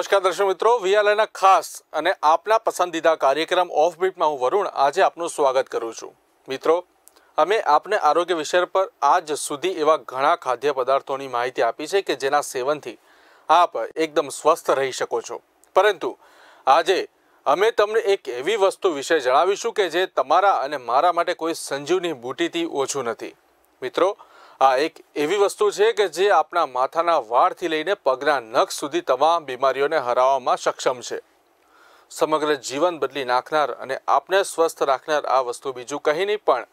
નમસ્કાર દર્શક મિત્રો વીઆલના ખાસ અને આપના પસંદીદા કાર્યક્રમ ઓફ બીટમાં હું વરુણ આજે આપનું સ્વાગત કરું છું મિત્રો અમે આપને આરોગ્ય વિષય પર આજ સુધી એવા ઘણા ખાદ્ય પદાર્થોની માહિતી આપી છે કે જેના સેવનથી આપ એકદમ સ્વસ્થ રહી શકો છો પરંતુ આજે અમે તમને એક એવી વસ્તુ વિશે જણાવીશું કે જે તમારા અને મારા માટે કોઈ સંજીવની બૂટીથી ઓછું નથી મિત્રો આ એક એવી વસ્તુ છે કે જે આપણા માથાના વાળથી લઈને પગના નખ સુધી તમામ બીમારીઓને હરાવવામાં સક્ષમ છે સમગ્ર જીવન બદલી નાખનાર અને આપને સ્વસ્થ રાખનાર આ વસ્તુ બીજું કંઈ નહીં પણ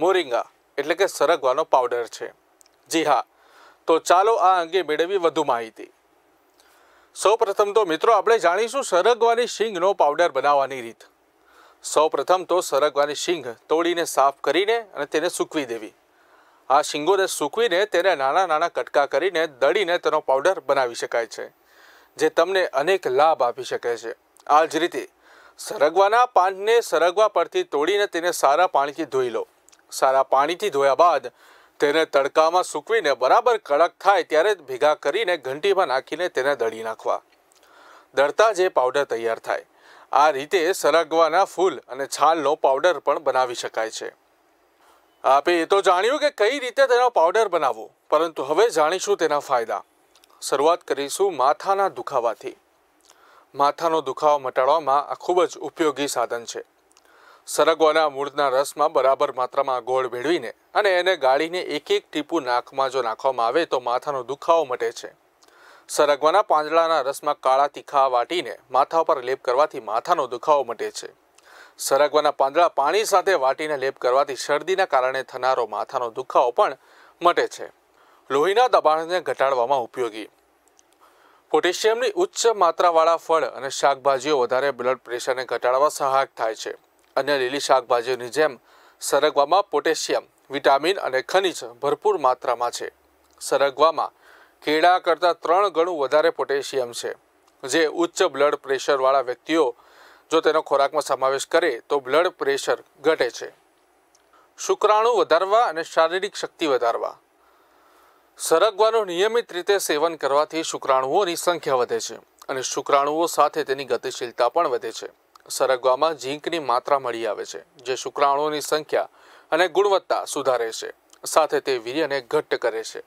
મોરિંગા એટલે કે સરગવાનો પાવડર છે જી હા તો ચાલો આ અંગે મેળવી વધુ માહિતી સૌપ્રથમ તો મિત્રો આપણે જાણીશું સરગવાની શીંગનો પાવડર બનાવવાની રીત સૌપ્રથમ તો સરગવાની શીંગ તોડીને સાફ કરીને અને તેને સૂકવી દેવી આ શિંગોને સૂકવીને તેને નાના નાના કટકા કરીને દળીને તેનો પાવડર બનાવી શકાય છે જે તમને અનેક લાભ આપી શકે છે આ જ રીતે સરગવાના પાનને સરગવા પરથી તોડીને તેને સારા પાણીથી ધોઈ લો સારા પાણીથી ધોયા બાદ તેને તડકામાં સૂકવીને બરાબર કડક થાય ત્યારે ભેગા કરીને ઘંટીમાં નાખીને તેને દળી નાખવા દળતા જ એ પાવડર તૈયાર થાય આ રીતે સરગવાના ફૂલ અને છાલનો પાવડર પણ બનાવી શકાય છે આપે એ તો જાણ્યું કે કઈ રીતે તેનો પાવડર બનાવવો પરંતુ હવે જાણીશું તેના ફાયદા શરૂઆત કરીશું માથાના દુખાવાથી માથાનો દુખાવો મટાડવામાં આ ખૂબ જ ઉપયોગી સાધન છે સરગવાના મૂળના રસમાં બરાબર માત્રામાં ગોળ ભેળવીને અને એને ગાળીને એક એક ટીપું નાકમાં જો નાખવામાં આવે તો માથાનો દુખાવો મટે છે સરગવાના પાંદડાના રસમાં કાળા તીખા વાટીને માથા પર લેપ કરવાથી માથાનો દુખાવો મટે છે સરગવાના પાંદડા પાણી સાથે વાટીને લેપ કરવાથી શરદીના કારણે થનારો માથાનો દુખાવો પણ મટે છે લોહીના દબાણને ઘટાડવામાં ઉપયોગી પોટેશિયમની ઉચ્ચ માત્રાવાળા ફળ અને શાકભાજીઓ વધારે બ્લડ પ્રેશરને ઘટાડવા સહાયક થાય છે અન્ય લીલી શાકભાજીઓની જેમ સરગવામાં પોટેશિયમ વિટામિન અને ખનિજ ભરપૂર માત્રામાં છે સરગવામાં કેળા કરતાં ત્રણ ગણું વધારે પોટેશિયમ છે જે ઉચ્ચ બ્લડ પ્રેશરવાળા વ્યક્તિઓ જો તેનો ખોરાકમાં સમાવેશ કરે તો બ્લડ પ્રેશર ઘટે છે શુક્રાણુ વધારવા અને શારીરિક શક્તિ વધારવા સરગવાનું નિયમિત રીતે સેવન કરવાથી શુક્રાણુઓની સંખ્યા વધે છે અને શુક્રાણુઓ સાથે તેની ગતિશીલતા પણ વધે છે સરગવામાં ઝીંકની માત્રા મળી આવે છે જે શુક્રાણુઓની સંખ્યા અને ગુણવત્તા સુધારે છે સાથે તે વીર્યને ઘટ્ટ કરે છે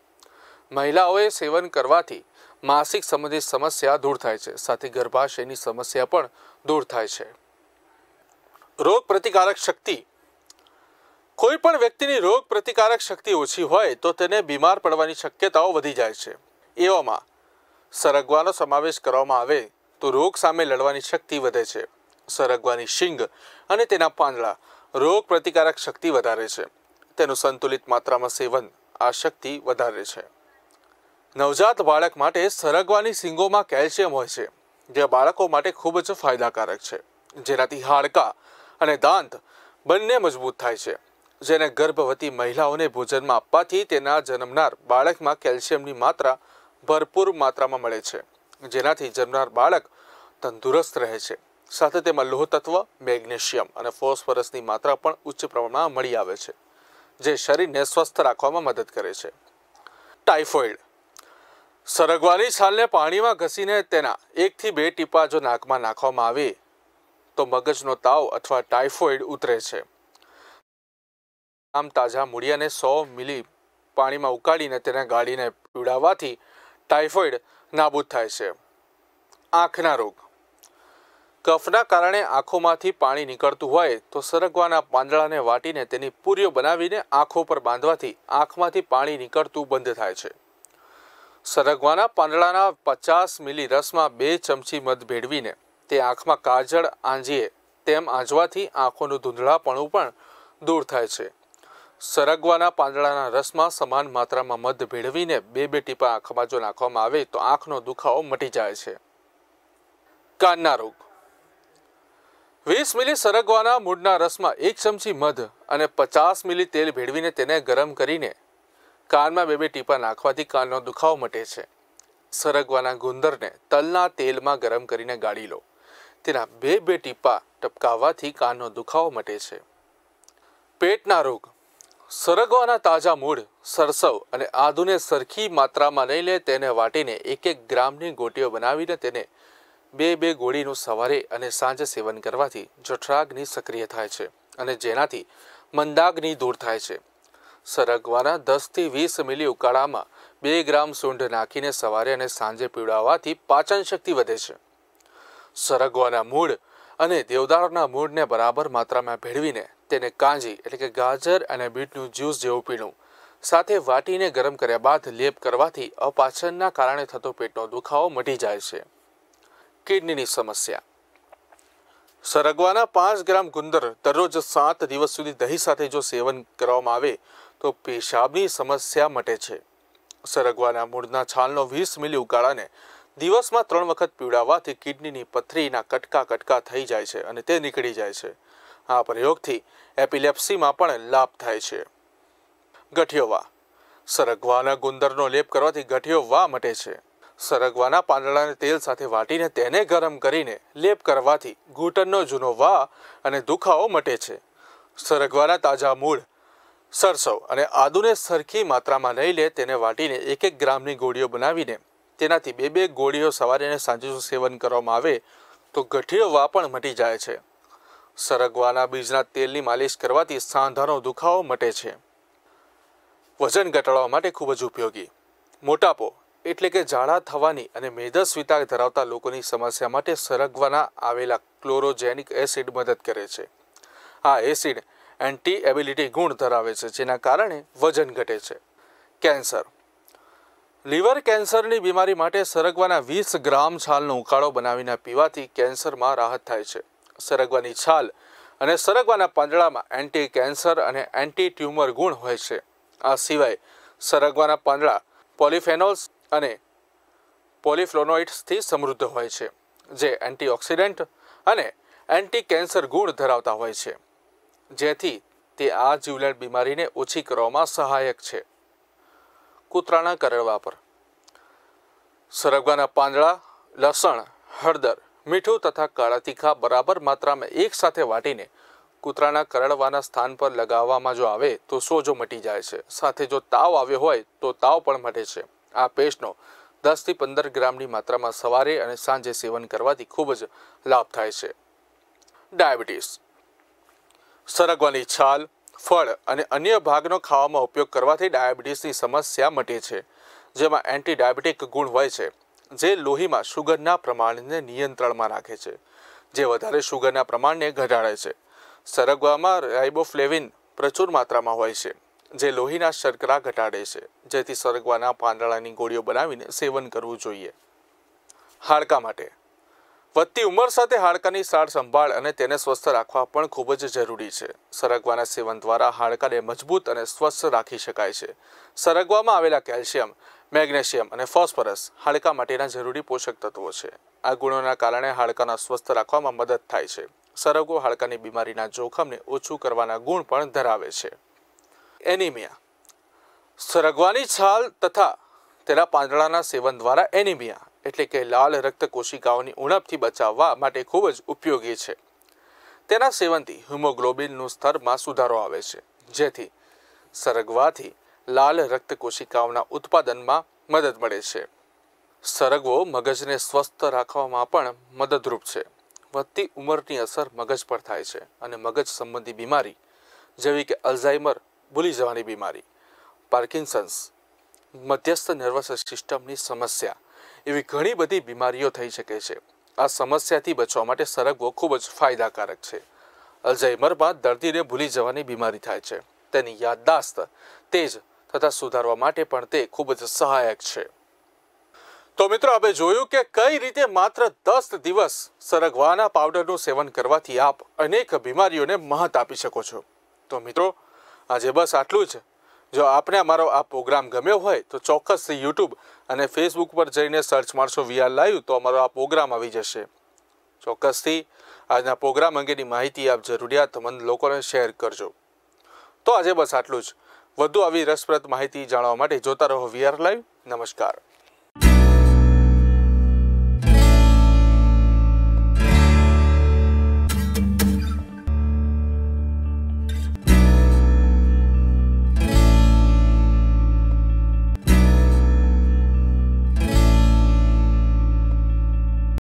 મહિલાઓએ સેવન કરવાથી માસિક સંબંધિત સમસ્યા દૂર થાય છે સાથે ગર્ભાશયની સમસ્યા પણ દૂર થાય છે રોગ પ્રતિકારક શક્તિ કોઈ પણ વ્યક્તિની રોગ પ્રતિકારક શક્તિ ઓછી હોય તો તેને બીમાર પડવાની શક્યતાઓ વધી જાય છે એવામાં સરગવાનો સમાવેશ કરવામાં આવે તો રોગ સામે લડવાની શક્તિ વધે છે સરગવાની શિંગ અને તેના પાંદડા રોગ પ્રતિકારક શક્તિ વધારે છે તેનું સંતુલિત માત્રામાં સેવન આ શક્તિ વધારે છે નવજાત બાળક માટે સરગવાની સિંગોમાં કેલ્શિયમ હોય છે જે બાળકો માટે ખૂબ જ ફાયદાકારક છે જેનાથી હાડકા અને દાંત બંને મજબૂત થાય છે જેને ગર્ભવતી મહિલાઓને ભોજનમાં આપવાથી તેના જન્મનાર બાળકમાં કેલ્શિયમની માત્રા ભરપૂર માત્રામાં મળે છે જેનાથી જન્મનાર બાળક તંદુરસ્ત રહે છે સાથે તેમાં લોહ તત્વ મેગ્નેશિયમ અને ફોસ્ફરસની માત્રા પણ ઉચ્ચ પ્રમાણમાં મળી આવે છે જે શરીરને સ્વસ્થ રાખવામાં મદદ કરે છે ટાઇફોઇડ સરગવાની છાલને પાણીમાં ઘસીને તેના એકથી બે ટીપા જો નાકમાં નાખવામાં આવે તો મગજનો તાવ અથવા ટાઇફોઇડ ઉતરે છે આમ તાજા મૂળિયાને સો મિલી પાણીમાં ઉકાળીને તેને ગાળીને પીવડાવવાથી ટાઇફોઇડ નાબૂદ થાય છે આંખના રોગ કફના કારણે આંખોમાંથી પાણી નીકળતું હોય તો સરગવાના પાંદડાને વાટીને તેની પૂરીઓ બનાવીને આંખો પર બાંધવાથી આંખમાંથી પાણી નીકળતું બંધ થાય છે સરગવાના પાંદડાના પચાસ મિલી રસમાં બે ચમચી મધ ભેળવીને તે આંખમાં કાજળ આંજીએ તેમ આંજવાથી આંખોનું ધૂંધળાપણું પણ દૂર થાય છે સરગવાના પાંદડાના રસમાં સમાન માત્રામાં મધ ભેળવીને બે બે ટીપા આંખમાં જો નાખવામાં આવે તો આંખનો દુખાવો મટી જાય છે કાનના રોગ વીસ મિલી સરગવાના મૂળના રસમાં એક ચમચી મધ અને પચાસ મિલી તેલ ભેળવીને તેને ગરમ કરીને કાનમાં બે બે ટીપા નાખવાથી કાનનો દુખાવો મટે છે સરગવાના ગુંદરને તલના તેલમાં ગરમ કરીને ગાળી લો તેના બે બે ટીપા ટપકાવવાથી કાનનો દુખાવો મટે છે પેટના રોગ સરગવાના તાજા મૂળ સરસવ અને આદુને સરખી માત્રામાં લઈ લે તેને વાટીને એક એક ગ્રામની ગોટીઓ બનાવીને તેને બે બે ગોળીનું સવારે અને સાંજે સેવન કરવાથી જઠરાગ્નિ સક્રિય થાય છે અને જેનાથી મંદાગ્નિ દૂર થાય છે સરગવાના દસથી વીસ મિલી ઉકાળામાં બે ગ્રામ સૂંઢ નાખીને સવારે અને સાંજે પીવડાવવાથી પાચન શક્તિ વધે છે સરગવાના મૂળ અને દેવદારના મૂળને બરાબર માત્રામાં ભેળવીને તેને કાંજી એટલે કે ગાજર અને બીટનું જ્યુસ જેવું પીણું સાથે વાટીને ગરમ કર્યા બાદ લેપ કરવાથી અપાચનના કારણે થતો પેટનો દુખાવો મટી જાય છે કિડનીની સમસ્યા સરગવાના પાંચ ગ્રામ ગુંદર દરરોજ સાત દિવસ સુધી દહીં સાથે જો સેવન કરવામાં આવે તો પેશાબની સમસ્યા મટે છે સરગવાના મૂળના છાલનો વીસ મિલી ઉકાળાને દિવસમાં ત્રણ વખત પીવડાવવાથી કિડનીની પથરીના કટકા કટકા થઈ જાય છે અને તે નીકળી જાય છે આ પ્રયોગથી એપિલેપ્સીમાં પણ લાભ થાય છે ગઠિયો વા સરગવાના ગુંદરનો લેપ કરવાથી ગઠિયો વા મટે છે સરગવાના પાંદડાને તેલ સાથે વાટીને તેને ગરમ કરીને લેપ કરવાથી ઘૂંટણનો જૂનો વા અને દુખાવો મટે છે સરગવાના તાજા મૂળ સરસવ અને આદુને સરખી માત્રામાં લઈ લે તેને વાટીને એક એક ગ્રામની ગોળીઓ બનાવીને તેનાથી બે બે ગોળીઓ સવારે અને સાંજે સેવન કરવામાં આવે તો ગઠીયો વા પણ મટી જાય છે સરગવાના બીજના તેલની માલિશ કરવાથી સાંધાનો દુખાવો મટે છે વજન ઘટાડવા માટે ખૂબ જ ઉપયોગી મોટાપો એટલે કે જાડા થવાની અને મેદસ્વીતા ધરાવતા લોકોની સમસ્યા માટે સરગવાના આવેલા ક્લોરોજેનિક એસિડ મદદ કરે છે આ એસિડ એન્ટી એબિલિટી ગુણ ધરાવે છે જેના કારણે વજન ઘટે છે કેન્સર લીવર કેન્સરની બીમારી માટે સરગવાના વીસ ગ્રામ છાલનો ઉકાળો બનાવીને પીવાથી કેન્સરમાં રાહત થાય છે સરગવાની છાલ અને સરગવાના પાંદડામાં એન્ટી કેન્સર અને એન્ટી ટ્યુમર ગુણ હોય છે આ સિવાય સરગવાના પાંદડા પોલિફેનોલ્સ અને પોલિફ્લોનોઇડ્સથી સમૃદ્ધ હોય છે જે એન્ટીઓક્સિડન્ટ અને એન્ટી કેન્સર ગુણ ધરાવતા હોય છે જેથી તે આ જીવલેણ બીમારીને ઓછી કરવામાં સહાયક છે કૂતરાના કરડવા પર સરગવાના પાંદડા લસણ હળદર મીઠું તથા કાળા તીખા બરાબર માત્રામાં એકસાથે વાટીને કૂતરાના કરડવાના સ્થાન પર લગાવવામાં જો આવે તો સોજો મટી જાય છે સાથે જો તાવ આવ્યો હોય તો તાવ પણ મટે છે આ પેસ્ટનો દસથી પંદર ગ્રામની માત્રામાં સવારે અને સાંજે સેવન કરવાથી ખૂબ જ લાભ થાય છે ડાયાબિટીસ સરગવાની છાલ ફળ અને અન્ય ભાગનો ખાવામાં ઉપયોગ કરવાથી ડાયાબિટીસની સમસ્યા મટે છે જેમાં એન્ટી ડાયાબિટીક ગુણ હોય છે જે લોહીમાં શુગરના પ્રમાણને નિયંત્રણમાં રાખે છે જે વધારે શુગરના પ્રમાણને ઘટાડે છે સરગવામાં રાઇબોફ્લેવિન પ્રચુર માત્રામાં હોય છે જે લોહીના શર્કરા ઘટાડે છે જેથી સરગવાના પાંદડાની ગોળીઓ બનાવીને સેવન કરવું જોઈએ હાડકા માટે વધતી ઉંમર સાથે હાડકાની સાર સંભાળ અને તેને સ્વસ્થ રાખવા પણ ખૂબ જ જરૂરી છે સરગવાના સેવન દ્વારા હાડકાને મજબૂત અને સ્વસ્થ રાખી શકાય છે સરગવામાં આવેલા કેલ્શિયમ મેગ્નેશિયમ અને ફોસ્ફરસ હાડકા માટેના જરૂરી પોષક તત્વો છે આ ગુણોના કારણે હાડકાના સ્વસ્થ રાખવામાં મદદ થાય છે સરગવો હાડકાની બીમારીના જોખમને ઓછું કરવાના ગુણ પણ ધરાવે છે એનિમિયા સરગવાની છાલ તથા તેના પાંદડાના સેવન દ્વારા એનિમિયા એટલે કે લાલ રક્ત કોશિકાઓની ઉણપથી બચાવવા માટે ખૂબ જ ઉપયોગી છે તેના સેવનથી હિમોગ્લોબિનનું સ્તરમાં સુધારો આવે છે જેથી સરગવાથી લાલ રક્ત કોશિકાઓના ઉત્પાદનમાં મદદ મળે છે સરગવો મગજને સ્વસ્થ રાખવામાં પણ મદદરૂપ છે વધતી ઉંમરની અસર મગજ પર થાય છે અને મગજ સંબંધી બીમારી જેવી કે અલ્ઝાઇમર ભૂલી જવાની બીમારી પાર્કિન્સન્સ મધ્યસ્થ નર્વસ સિસ્ટમની સમસ્યા એવી ઘણી બધી બીમારીઓ થઈ શકે છે આ સમસ્યાથી બચવા માટે સરગવો ખૂબ જ ફાયદાકારક છે અલ્ઝાઇમર બાદ દર્દીને ભૂલી જવાની બીમારી થાય છે તેની યાદદાસ્ત તેજ તથા સુધારવા માટે પણ તે ખૂબ જ સહાયક છે તો મિત્રો આપણે જોયું કે કઈ રીતે માત્ર દસ દિવસ સરગવાના પાવડરનું સેવન કરવાથી આપ અનેક બીમારીઓને મહત આપી શકો છો તો મિત્રો આજે બસ આટલું જ જો આપને અમારો આ પ્રોગ્રામ ગમ્યો હોય તો ચોક્કસ યુટ્યુબ અને ફેસબુક પર જઈને સર્ચ મારશો વીઆર લાઈવ તો અમારો આ પ્રોગ્રામ આવી જશે ચોક્કસથી આજના પ્રોગ્રામ અંગેની માહિતી આપ જરૂરિયાતમંદ લોકોને શેર કરજો તો આજે બસ આટલું જ વધુ આવી રસપ્રદ માહિતી જાણવા માટે જોતા રહો વીઆર લાઈવ નમસ્કાર